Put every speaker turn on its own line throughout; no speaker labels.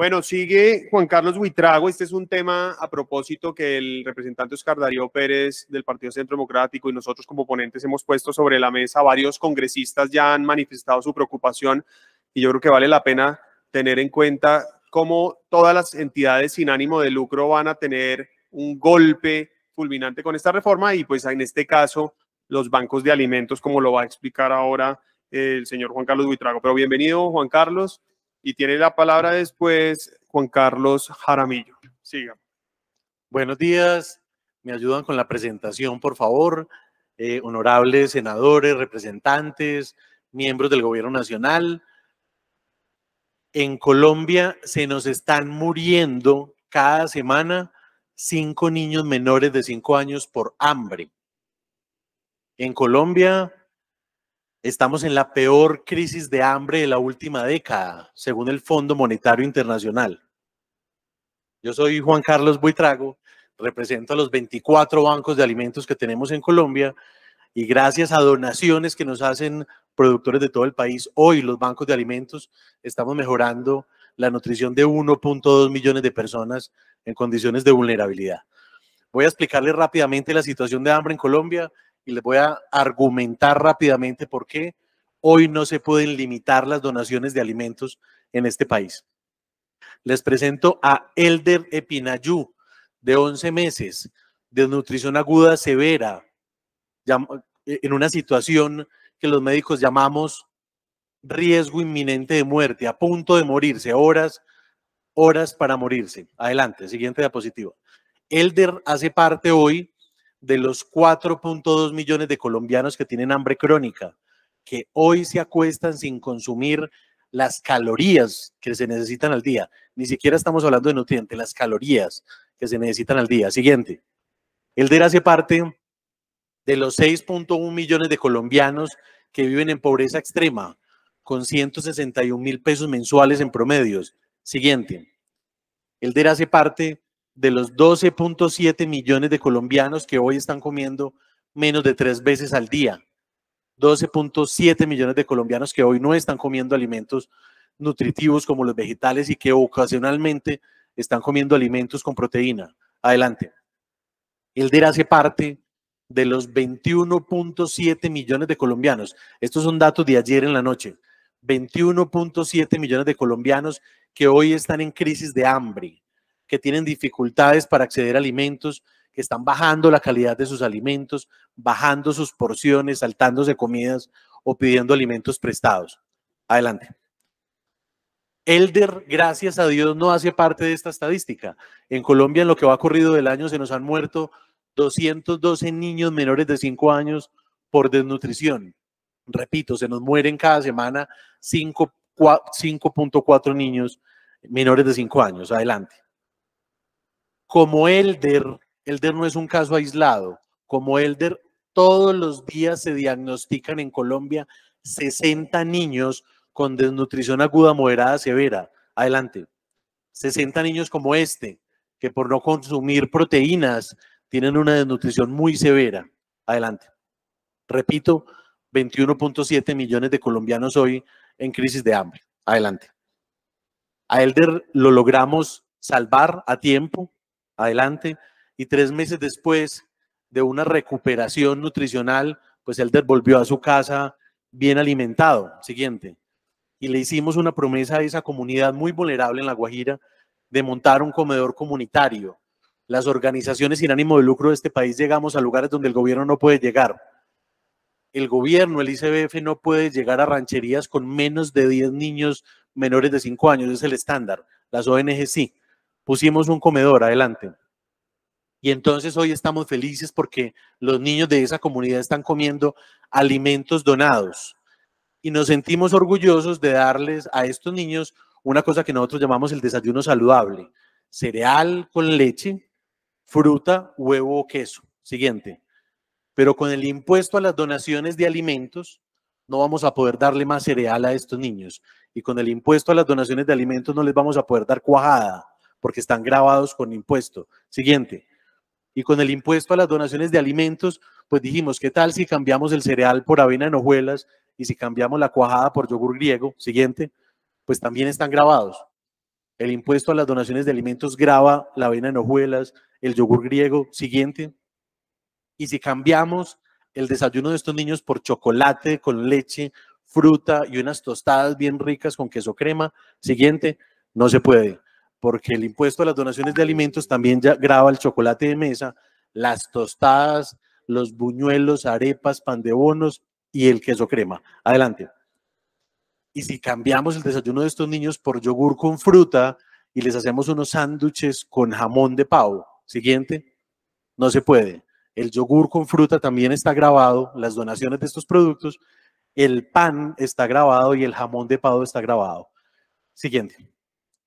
Bueno, sigue Juan Carlos Huitrago. Este es un tema a propósito que el representante Oscar Darío Pérez del Partido Centro Democrático y nosotros como ponentes hemos puesto sobre la mesa. Varios congresistas ya han manifestado su preocupación y yo creo que vale la pena tener en cuenta cómo todas las entidades sin ánimo de lucro van a tener un golpe fulminante con esta reforma y pues en este caso los bancos de alimentos, como lo va a explicar ahora el señor Juan Carlos Huitrago, Pero bienvenido, Juan Carlos. Y tiene la palabra después Juan Carlos Jaramillo. Siga. Buenos días.
Me ayudan con la presentación, por favor. Eh, honorables senadores, representantes, miembros del Gobierno Nacional. En Colombia se nos están muriendo cada semana cinco niños menores de cinco años por hambre. En Colombia Estamos en la peor crisis de hambre de la última década, según el Fondo Monetario Internacional. Yo soy Juan Carlos Buitrago, represento a los 24 bancos de alimentos que tenemos en Colombia y gracias a donaciones que nos hacen productores de todo el país, hoy los bancos de alimentos estamos mejorando la nutrición de 1.2 millones de personas en condiciones de vulnerabilidad. Voy a explicarles rápidamente la situación de hambre en Colombia y les voy a argumentar rápidamente por qué hoy no se pueden limitar las donaciones de alimentos en este país. Les presento a Elder Epinayú, de 11 meses, desnutrición aguda severa, eh, en una situación que los médicos llamamos riesgo inminente de muerte, a punto de morirse, horas, horas para morirse. Adelante, siguiente diapositiva. Elder hace parte hoy de los 4.2 millones de colombianos que tienen hambre crónica, que hoy se acuestan sin consumir las calorías que se necesitan al día. Ni siquiera estamos hablando de nutrientes, las calorías que se necesitan al día. Siguiente. El DER hace parte de los 6.1 millones de colombianos que viven en pobreza extrema, con 161 mil pesos mensuales en promedios. Siguiente. El DER hace parte de los 12.7 millones de colombianos que hoy están comiendo menos de tres veces al día. 12.7 millones de colombianos que hoy no están comiendo alimentos nutritivos como los vegetales y que ocasionalmente están comiendo alimentos con proteína. Adelante. El DER hace parte de los 21.7 millones de colombianos. Estos son datos de ayer en la noche. 21.7 millones de colombianos que hoy están en crisis de hambre que tienen dificultades para acceder a alimentos, que están bajando la calidad de sus alimentos, bajando sus porciones, saltándose comidas o pidiendo alimentos prestados. Adelante. Elder, gracias a Dios, no hace parte de esta estadística. En Colombia, en lo que va ocurrido del año, se nos han muerto 212 niños menores de 5 años por desnutrición. Repito, se nos mueren cada semana 5.4 niños menores de 5 años. Adelante. Como Elder, Elder no es un caso aislado, como Elder todos los días se diagnostican en Colombia 60 niños con desnutrición aguda, moderada, severa. Adelante. 60 niños como este, que por no consumir proteínas tienen una desnutrición muy severa. Adelante. Repito, 21.7 millones de colombianos hoy en crisis de hambre. Adelante. A Elder lo logramos salvar a tiempo, adelante. Y tres meses después de una recuperación nutricional, pues él volvió a su casa bien alimentado. Siguiente. Y le hicimos una promesa a esa comunidad muy vulnerable en La Guajira de montar un comedor comunitario. Las organizaciones sin ánimo de lucro de este país llegamos a lugares donde el gobierno no puede llegar. El gobierno, el ICBF, no puede llegar a rancherías con menos de 10 niños menores de 5 años, es el estándar. Las ONG sí pusimos un comedor adelante. Y entonces hoy estamos felices porque los niños de esa comunidad están comiendo alimentos donados. Y nos sentimos orgullosos de darles a estos niños una cosa que nosotros llamamos el desayuno saludable. Cereal con leche, fruta, huevo o queso. Siguiente. Pero con el impuesto a las donaciones de alimentos, no vamos a poder darle más cereal a estos niños. Y con el impuesto a las donaciones de alimentos no les vamos a poder dar cuajada porque están grabados con impuesto. Siguiente. Y con el impuesto a las donaciones de alimentos, pues dijimos, ¿qué tal si cambiamos el cereal por avena en hojuelas y si cambiamos la cuajada por yogur griego? Siguiente. Pues también están grabados. El impuesto a las donaciones de alimentos graba la avena en hojuelas, el yogur griego. Siguiente. Y si cambiamos el desayuno de estos niños por chocolate con leche, fruta y unas tostadas bien ricas con queso crema. Siguiente, no se puede porque el impuesto a las donaciones de alimentos también ya graba el chocolate de mesa, las tostadas, los buñuelos, arepas, pan de bonos y el queso crema. Adelante. Y si cambiamos el desayuno de estos niños por yogur con fruta y les hacemos unos sándwiches con jamón de pavo. Siguiente. No se puede. El yogur con fruta también está grabado, las donaciones de estos productos, el pan está grabado y el jamón de pavo está grabado. Siguiente.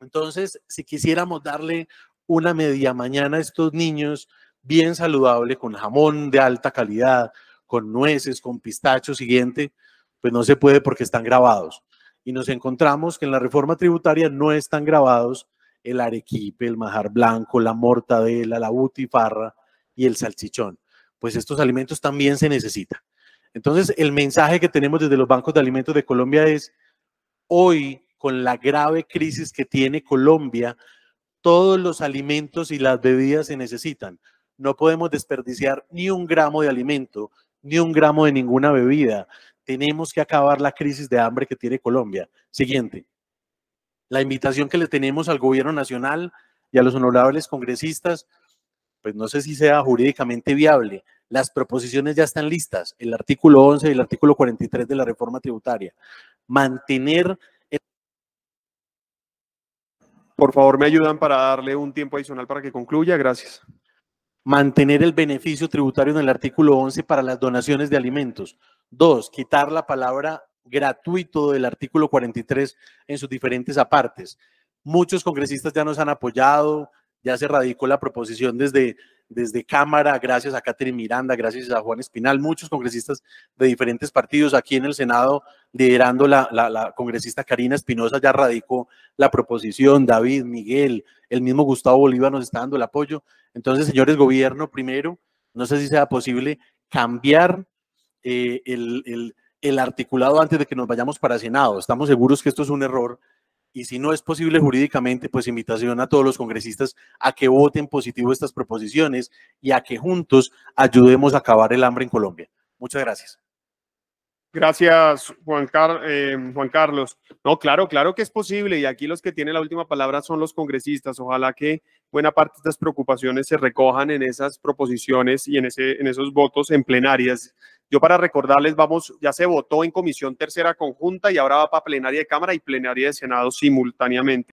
Entonces, si quisiéramos darle una media mañana a estos niños bien saludable, con jamón de alta calidad, con nueces, con pistacho siguiente, pues no se puede porque están grabados. Y nos encontramos que en la reforma tributaria no están grabados el arequipe, el majar blanco, la mortadela, la butifarra y el salchichón. Pues estos alimentos también se necesitan. Entonces, el mensaje que tenemos desde los bancos de alimentos de Colombia es, hoy con la grave crisis que tiene Colombia, todos los alimentos y las bebidas se necesitan. No podemos desperdiciar ni un gramo de alimento, ni un gramo de ninguna bebida. Tenemos que acabar la crisis de hambre que tiene Colombia. Siguiente. La invitación que le tenemos al gobierno nacional y a los honorables congresistas, pues no sé si sea jurídicamente viable. Las proposiciones ya están listas, el artículo 11 y el artículo 43 de la reforma
tributaria. Mantener por favor, me ayudan para darle un tiempo adicional para que concluya. Gracias. Mantener el
beneficio tributario en el artículo 11 para las donaciones de alimentos. Dos, quitar la palabra gratuito del artículo 43 en sus diferentes apartes. Muchos congresistas ya nos han apoyado, ya se radicó la proposición desde desde Cámara, gracias a Catherine Miranda, gracias a Juan Espinal, muchos congresistas de diferentes partidos aquí en el Senado, liderando la, congresista Karina Espinosa, ya radicó la proposición, David, Miguel, el mismo Gustavo Bolívar nos está dando el apoyo. Entonces, señores, gobierno, primero, no sé si sea posible cambiar eh, el, el articulado antes de que nos vayamos para Senado. Estamos seguros que esto es un error y si no es posible jurídicamente, pues invitación a todos los congresistas a que voten positivo estas proposiciones y a que juntos ayudemos a acabar el hambre en Colombia.
Muchas gracias. Gracias, Juan, eh, Juan Carlos. No, claro, claro que es posible y aquí los que tienen la última palabra son los congresistas. Ojalá que buena parte de estas preocupaciones se recojan en esas proposiciones y en, ese, en esos votos en plenarias yo para recordarles, vamos, ya se votó en comisión tercera conjunta y ahora va para plenaria de Cámara y plenaria de Senado simultáneamente.